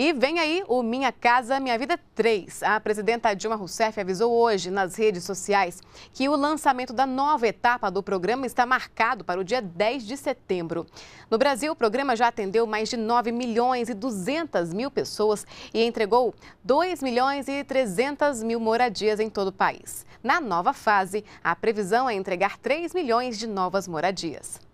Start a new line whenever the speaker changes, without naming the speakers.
E vem aí o Minha Casa Minha Vida 3. A presidenta Dilma Rousseff avisou hoje nas redes sociais que o lançamento da nova etapa do programa está marcado para o dia 10 de setembro. No Brasil, o programa já atendeu mais de 9 milhões e 200 mil pessoas e entregou 2 milhões e 300 mil moradias em todo o país. Na nova fase, a previsão é entregar 3 milhões de novas moradias.